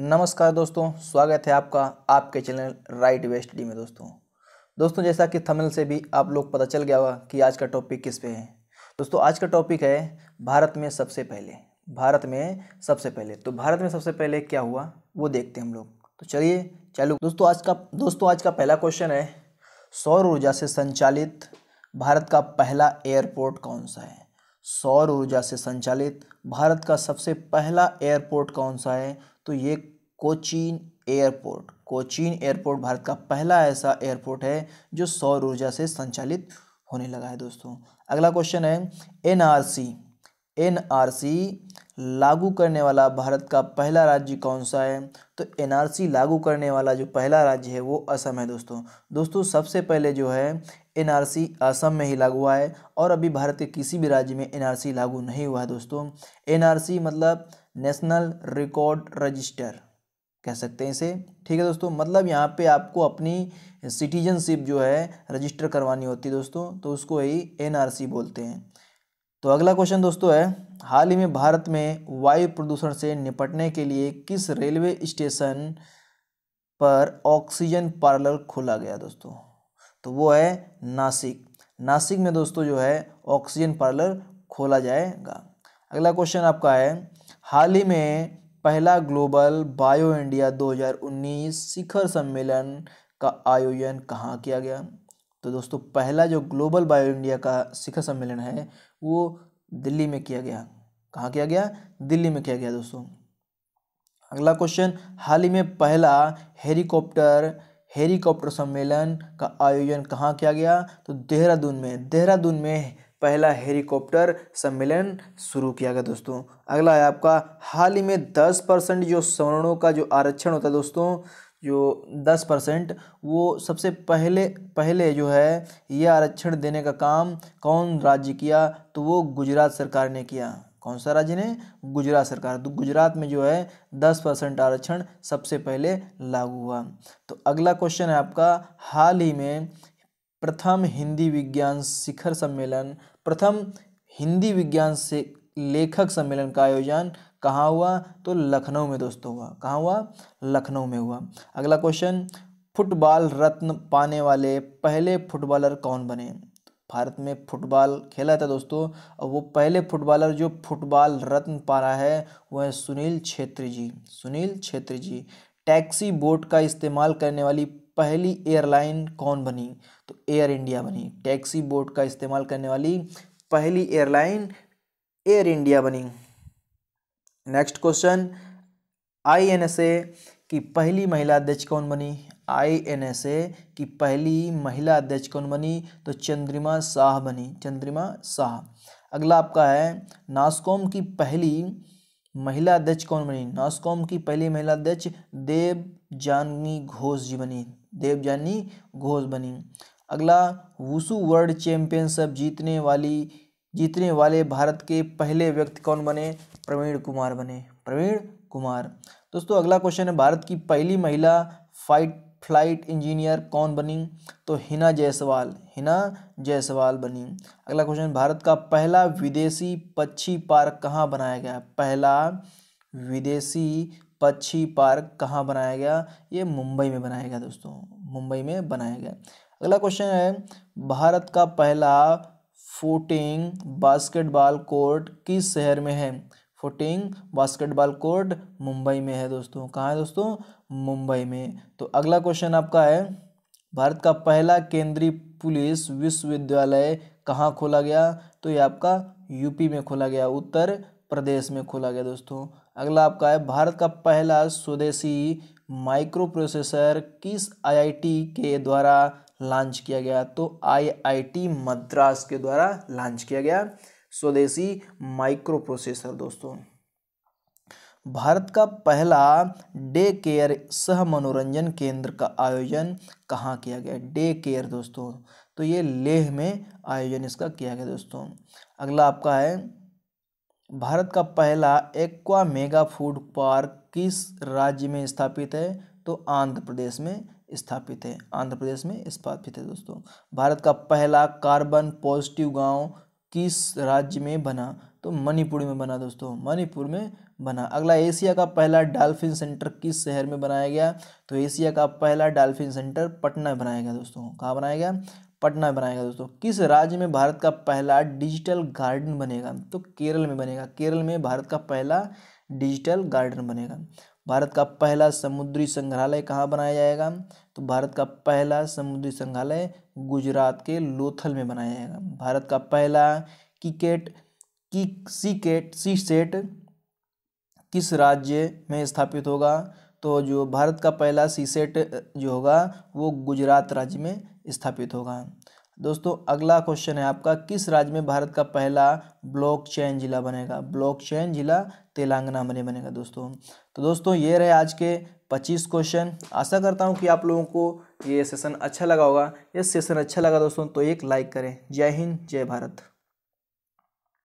नमस्कार दोस्तों स्वागत है आपका आपके चैनल राइट वेस्ट डी में दोस्तों दोस्तों जैसा कि थमिल से भी आप लोग पता चल गया होगा कि आज का टॉपिक किस पे है दोस्तों आज का टॉपिक है भारत में सबसे पहले भारत में सबसे पहले तो भारत में सबसे पहले क्या हुआ वो देखते हैं हम लोग तो चलिए चालू दोस्तों आज का दोस्तों आज का पहला क्वेश्चन है सौर ऊर्जा से संचालित भारत का पहला एयरपोर्ट कौन सा है सौर ऊर्जा से संचालित भारत का सबसे पहला एयरपोर्ट कौन सा है तो ये कोचीन एयरपोर्ट कोचीन एयरपोर्ट भारत का पहला ऐसा एयरपोर्ट है जो सौर ऊर्जा से संचालित होने लगा है दोस्तों अगला क्वेश्चन है एनआरसी एनआरसी लागू करने वाला भारत का पहला राज्य कौन सा है तो एनआरसी लागू करने वाला जो पहला राज्य है वो असम है दोस्तों दोस्तों सबसे पहले जो है एनआरसी असम में ही लागू हुआ है और अभी भारत के किसी भी राज्य में एनआरसी लागू नहीं हुआ है दोस्तों एनआरसी मतलब नेशनल रिकॉर्ड रजिस्टर कह सकते हैं इसे ठीक है दोस्तों मतलब यहाँ पे आपको अपनी सिटीजनशिप जो है रजिस्टर करवानी होती है दोस्तों तो उसको ही सी बोलते हैं तो अगला क्वेश्चन दोस्तों है हाल ही में भारत में वायु प्रदूषण से निपटने के लिए किस रेलवे स्टेशन पर ऑक्सीजन पार्लर खोला गया दोस्तों तो वो है नासिक नासिक में दोस्तों जो है ऑक्सीजन पार्लर खोला जाएगा अगला क्वेश्चन आपका है हाल ही में पहला ग्लोबल बायो इंडिया 2019 शिखर सम्मेलन का आयोजन कहाँ किया गया तो दोस्तों पहला जो ग्लोबल बायो इंडिया का शिखर सम्मेलन है वो दिल्ली में किया गया कहाँ किया गया दिल्ली में किया गया दोस्तों अगला क्वेश्चन हाल ही में पहला हेलीकॉप्टर हेलीकॉप्टर सम्मेलन का आयोजन कहाँ किया गया तो देहरादून में देहरादून में पहला हेलीकॉप्टर सम्मेलन शुरू किया गया दोस्तों अगला है आपका हाल ही में दस परसेंट जो सवर्णों का जो आरक्षण होता है दोस्तों जो दस परसेंट वो सबसे पहले पहले जो है ये आरक्षण देने का काम कौन राज्य किया तो वो गुजरात सरकार ने किया कौन सा राज्य ने गुजरात सरकार तो गुजरात में जो है दस परसेंट आरक्षण सबसे पहले लागू हुआ तो अगला क्वेश्चन है आपका हाल ही में प्रथम हिंदी विज्ञान शिखर सम्मेलन प्रथम हिंदी विज्ञान से लेखक सम्मेलन का आयोजन कहाँ हुआ तो लखनऊ में दोस्तों हुआ कहाँ हुआ लखनऊ में हुआ अगला क्वेश्चन फुटबॉल रत्न पाने वाले पहले फुटबॉलर कौन बने भारत में फुटबॉल खेला था दोस्तों और वो पहले फुटबॉलर जो फुटबॉल रत्न पा रहा है वो है सुनील छेत्री जी सुनील छेत्री जी टैक्सी बोट का इस्तेमाल करने वाली पहली एयरलाइन कौन बनी तो एयर इंडिया बनी टैक्सी बोट का इस्तेमाल करने वाली पहली एयरलाइन एयर इंडिया बनी नेक्स्ट क्वेश्चन आई की पहली महिला अध्यक्ष कौन बनी आई एन एस ए की पहली महिला अध्यक्ष कौन बनी तो चंद्रिमा शाह बनी चंद्रिमा शाह अगला आपका है नास्कॉम की पहली महिला अध्यक्ष कौन बनी नास्कॉम की पहली महिला अध्यक्ष देव जानी घोष जी बनी देव जानी घोष बनी अगला वुसु वर्ल्ड चैम्पियनशिप जीतने वाली जीतने वाले भारत के पहले व्यक्ति कौन बने प्रवीण कुमार बने प्रवीण कुमार दोस्तों अगला क्वेश्चन है भारत की पहली महिला फाइट फ्लाइट इंजीनियर कौन बनी तो हिना जायसवाल हिना जायसवाल बनी अगला क्वेश्चन भारत का पहला विदेशी पक्षी पार्क कहाँ बनाया गया पहला विदेशी पक्षी पार्क कहाँ बनाया गया ये मुंबई में बनाया गया दोस्तों मुंबई में बनाया गया अगला क्वेश्चन है भारत का पहला फोटिंग बास्केटबॉल कोर्ट किस शहर में है फुटिंग बास्केटबॉल कोर्ट मुंबई में है दोस्तों कहाँ है दोस्तों मुंबई में तो अगला क्वेश्चन आपका है भारत का पहला केंद्रीय पुलिस विश्वविद्यालय कहाँ खोला गया तो ये आपका यूपी में खोला गया उत्तर प्रदेश में खोला गया दोस्तों अगला आपका है भारत का पहला स्वदेशी माइक्रो प्रोसेसर किस आईआईटी के द्वारा लॉन्च किया गया तो आईआईटी मद्रास के द्वारा लॉन्च किया गया स्वदेशी माइक्रोप्रोसेसर दोस्तों भारत का पहला डे केयर सह मनोरंजन केंद्र का आयोजन कहाँ किया गया डे केयर दोस्तों तो ये लेह में आयोजन इसका किया गया दोस्तों अगला आपका है भारत का पहला एक्वा मेगा फूड पार्क किस राज्य में स्थापित है तो आंध्र प्रदेश में स्थापित है आंध्र प्रदेश में स्थापित है दोस्तों भारत का पहला कार्बन पॉजिटिव गांव किस राज्य में बना तो मणिपुर में बना दोस्तों मणिपुर में बना अगला एशिया का पहला डाल्फिन सेंटर किस शहर में बनाया गया तो एशिया का पहला डाल्फिन सेंटर पटना में बनाया गया दोस्तों कहाँ बनाया गया पटना में बनाएगा दोस्तों किस राज्य में भारत का पहला डिजिटल गार्डन बनेगा तो केरल में बनेगा केरल में भारत का पहला डिजिटल गार्डन बनेगा भारत का पहला समुद्री संग्रहालय कहाँ बनाया जाएगा तो भारत का पहला समुद्री संग्रहालय गुजरात के लोथल में बनाया जाएगा भारत का पहला किकेट की सीकेट सी सेट किस राज्य में स्थापित होगा तो जो भारत का पहला सी सेट जो होगा वो गुजरात राज्य में स्थापित होगा दोस्तों अगला क्वेश्चन है आपका किस राज्य में भारत का पहला ब्लॉकचेन जिला बनेगा ब्लॉकचेन जिला तेलंगाना में बनेगा दोस्तों तो दोस्तों ये रहे आज के पच्चीस क्वेश्चन आशा करता हूँ कि आप लोगों को ये सेशन अच्छा लगा होगा ये सेशन अच्छा लगा दोस्तों तो एक लाइक करें जय हिंद जय भारत